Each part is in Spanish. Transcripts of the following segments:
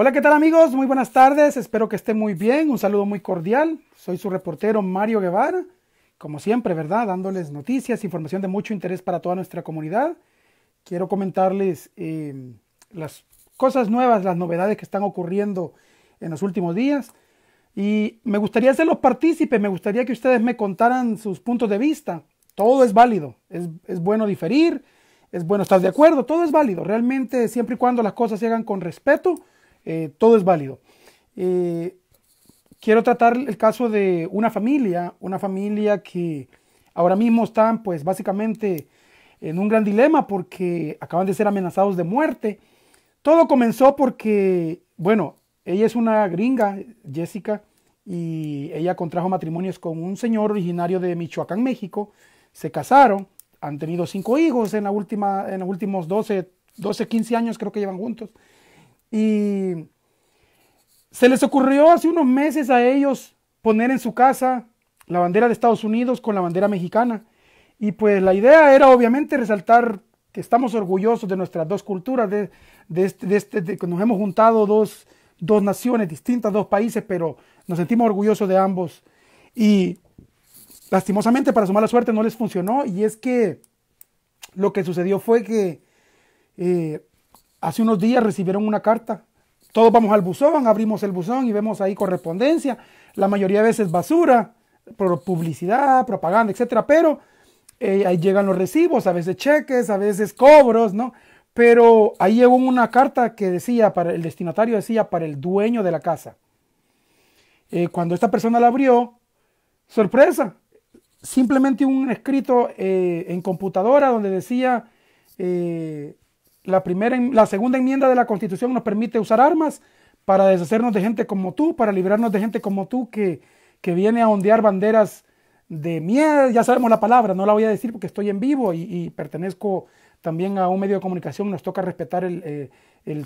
Hola, ¿qué tal amigos? Muy buenas tardes, espero que estén muy bien, un saludo muy cordial, soy su reportero Mario Guevara, como siempre, ¿verdad? Dándoles noticias, información de mucho interés para toda nuestra comunidad. Quiero comentarles eh, las cosas nuevas, las novedades que están ocurriendo en los últimos días y me gustaría hacerlos partícipes, me gustaría que ustedes me contaran sus puntos de vista. Todo es válido, es, es bueno diferir, es bueno estar de acuerdo, todo es válido, realmente siempre y cuando las cosas se hagan con respeto eh, todo es válido. Eh, quiero tratar el caso de una familia, una familia que ahora mismo están pues básicamente en un gran dilema porque acaban de ser amenazados de muerte. Todo comenzó porque, bueno, ella es una gringa, Jessica, y ella contrajo matrimonios con un señor originario de Michoacán, México. Se casaron, han tenido cinco hijos en, la última, en los últimos 12, 12, 15 años creo que llevan juntos. Y se les ocurrió hace unos meses a ellos poner en su casa la bandera de Estados Unidos con la bandera mexicana. Y pues la idea era obviamente resaltar que estamos orgullosos de nuestras dos culturas, de, de, este, este que nos hemos juntado dos, naciones distintas, dos países, pero nos sentimos orgullosos de ambos. Y lastimosamente para su mala suerte no les funcionó y es que lo que sucedió fue que eh, hace unos días recibieron una carta. Todos vamos al buzón, abrimos el buzón y vemos ahí correspondencia. La mayoría de veces basura, publicidad, propaganda, etcétera. Pero eh, ahí llegan los recibos, a veces cheques, a veces cobros, ¿no? Pero ahí llegó una carta que decía, para el destinatario decía, para el dueño de la casa. Eh, cuando esta persona la abrió, sorpresa, simplemente un escrito eh, en computadora donde decía, la, primera, la segunda enmienda de la Constitución nos permite usar armas para deshacernos de gente como tú, para librarnos de gente como tú que, que viene a ondear banderas de miedo. Ya sabemos la palabra, no la voy a decir porque estoy en vivo y, pertenezco también a un medio de comunicación, nos toca respetar el, eh,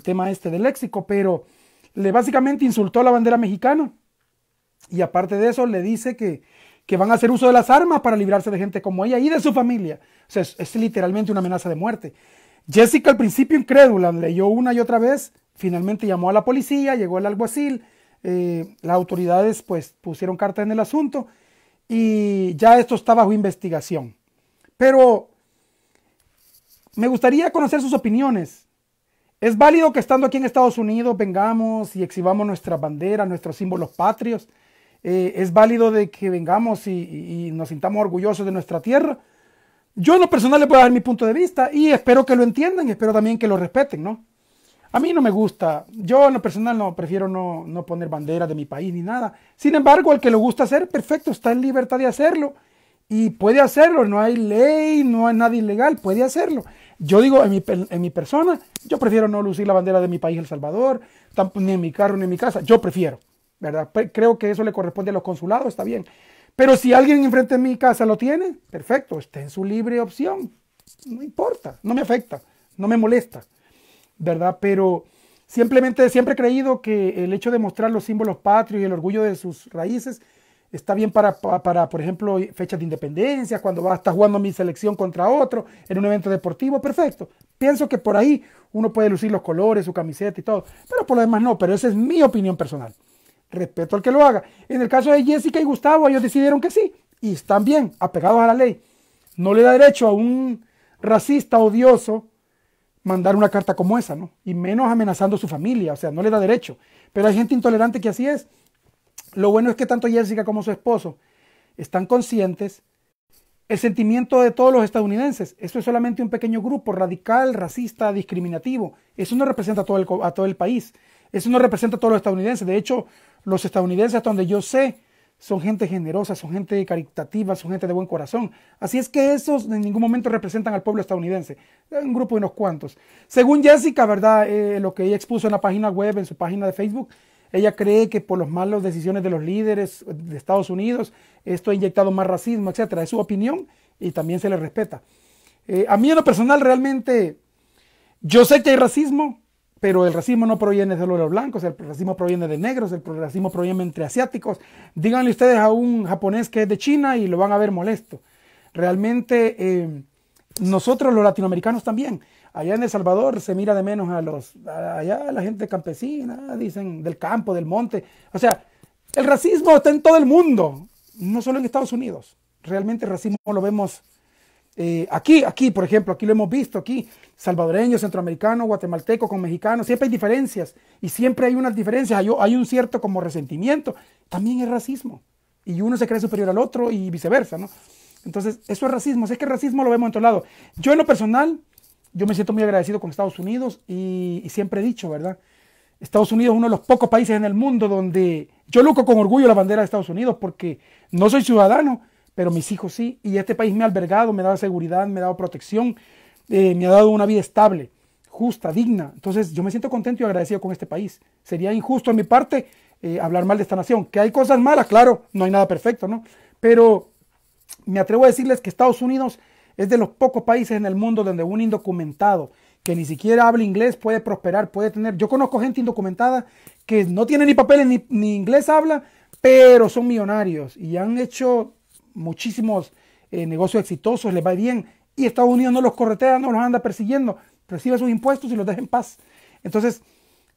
tema este del léxico, pero le básicamente insultó a la bandera mexicana y aparte de eso le dice que, que van a hacer uso de las armas para librarse de gente como ella y de su familia. O sea, es, literalmente una amenaza de muerte. Jessica al principio incrédula, leyó una y otra vez, finalmente llamó a la policía, llegó el alguacil, eh, las autoridades pues pusieron carta en el asunto y ya esto está bajo investigación. Pero me gustaría conocer sus opiniones. ¿Es válido que estando aquí en Estados Unidos vengamos y exhibamos nuestra bandera, nuestros símbolos patrios? Eh, ¿Es válido de que vengamos y nos sintamos orgullosos de nuestra tierra? Yo en lo personal les voy dar mi punto de vista y espero que lo entiendan y espero también que lo respeten, ¿no? A mí no me gusta, yo en lo personal no prefiero no, poner bandera de mi país ni nada. Sin embargo, al que le gusta hacer, perfecto, está en libertad de hacerlo y puede hacerlo, no hay ley, no hay nada ilegal, puede hacerlo. Yo digo, en mi, en mi persona, yo prefiero no lucir la bandera de mi país, El Salvador, ni en mi carro, ni en mi casa, yo prefiero, ¿verdad? Creo que eso le corresponde a los consulados, está bien. Pero si alguien enfrente de mi casa lo tiene, perfecto, está en su libre opción. No importa, no me afecta, no me molesta, ¿verdad? Pero simplemente siempre he creído que el hecho de mostrar los símbolos patrios y el orgullo de sus raíces está bien para, para por ejemplo, fechas de independencia, cuando va a estar jugando mi selección contra otro en un evento deportivo, perfecto. Pienso que por ahí uno puede lucir los colores, su camiseta y todo, pero por lo demás no, pero esa es mi opinión personal respeto al que lo haga. En el caso de Jessica y Gustavo, ellos decidieron que sí, y están bien, apegados a la ley. No le da derecho a un racista odioso mandar una carta como esa, ¿no? Y menos amenazando su familia, o sea, no le da derecho. Pero hay gente intolerante que así es. Lo bueno es que tanto Jessica como su esposo están conscientes el sentimiento de todos los estadounidenses. Eso es solamente un pequeño grupo radical, racista, discriminativo. Eso no representa a todo el, a todo el país. Eso no representa a todos los estadounidenses. De hecho, los estadounidenses, hasta donde yo sé, son gente generosa, son gente caritativa, son gente de buen corazón. Así es que esos en ningún momento representan al pueblo estadounidense. Un grupo de unos cuantos. Según Jessica, ¿verdad? Eh, lo que ella expuso en la página web, en su página de Facebook, ella cree que por las malas decisiones de los líderes de Estados Unidos, esto ha inyectado más racismo, etc. Es su opinión y también se le respeta. Eh, a mí en lo personal realmente, yo sé que hay racismo, pero el racismo no proviene solo de los blancos, el racismo proviene de negros, el racismo proviene entre asiáticos. Díganle ustedes a un japonés que es de China y lo van a ver molesto. Realmente eh, nosotros los latinoamericanos también. Allá en El Salvador se mira de menos a los, a, la gente campesina, dicen del campo, del monte. O sea, el racismo está en todo el mundo, no solo en Estados Unidos. Realmente el racismo lo vemos eh, aquí, aquí, por ejemplo, aquí lo hemos visto, aquí, salvadoreño, centroamericano, guatemalteco, con mexicano, siempre hay diferencias y siempre hay unas diferencias, hay, un cierto como resentimiento, también es racismo y uno se cree superior al otro y viceversa, ¿no? Entonces, eso es racismo, es que el racismo lo vemos en todos lados. Yo en lo personal, yo me siento muy agradecido con Estados Unidos y, y siempre he dicho, ¿verdad? Estados Unidos es uno de los pocos países en el mundo donde yo luco con orgullo la bandera de Estados Unidos porque no soy ciudadano, pero mis hijos sí. Y este país me ha albergado, me ha dado seguridad, me ha dado protección, eh, me ha dado una vida estable, justa, digna. Entonces yo me siento contento y agradecido con este país. Sería injusto en mi parte eh, hablar mal de esta nación. Que hay cosas malas, claro, no hay nada perfecto, ¿no? Pero me atrevo a decirles que Estados Unidos es de los pocos países en el mundo donde un indocumentado que ni siquiera habla inglés puede prosperar, puede tener... Yo conozco gente indocumentada que no tiene ni papeles ni inglés habla, pero son millonarios y han hecho muchísimos eh, negocios exitosos, les va bien, y Estados Unidos no los corretea, no los anda persiguiendo, recibe sus impuestos y los deja en paz. Entonces,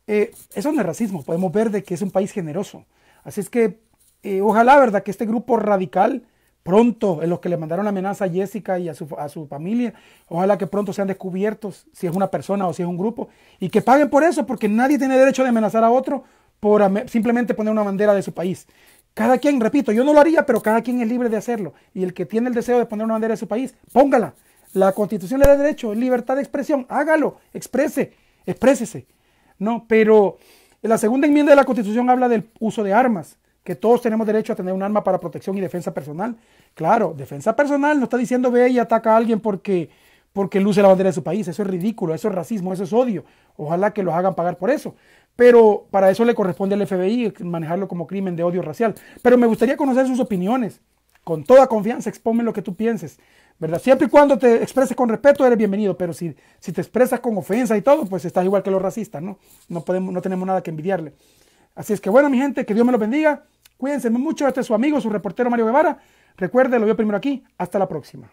eh, eso es racismo, podemos ver de que es un país generoso. Así es que eh, ojalá, ¿verdad?, que este grupo radical pronto, en los que le mandaron amenaza a Jessica y a su, a su familia, ojalá que pronto sean descubiertos, si es una persona o si es un grupo, y que paguen por eso, porque nadie tiene derecho de amenazar a otro por simplemente poner una bandera de su país. Cada quien, repito, yo no lo haría, pero cada quien es libre de hacerlo. Y el que tiene el deseo de poner una bandera en su país, póngala. La constitución le da derecho, libertad de expresión, hágalo, exprese, exprésese. No, pero la segunda enmienda de la constitución habla del uso de armas, que todos tenemos derecho a tener un arma para protección y defensa personal. Claro, defensa personal no está diciendo ve y ataca a alguien porque porque luce la bandera de su país. Eso es ridículo, eso es racismo, eso es odio. Ojalá que los hagan pagar por eso. Pero para eso le corresponde al FBI manejarlo como crimen de odio racial. Pero me gustaría conocer sus opiniones. Con toda confianza, expónme lo que tú pienses. ¿Verdad? Siempre y cuando te expreses con respeto, eres bienvenido. Pero si, si te expresas con ofensa y todo, pues estás igual que los racistas, ¿no? No, podemos, no tenemos nada que envidiarle. Así es que bueno, mi gente, que Dios me los bendiga. Cuídense mucho. Este es su amigo, su reportero Mario Guevara. Recuerde, lo veo primero aquí. Hasta la próxima.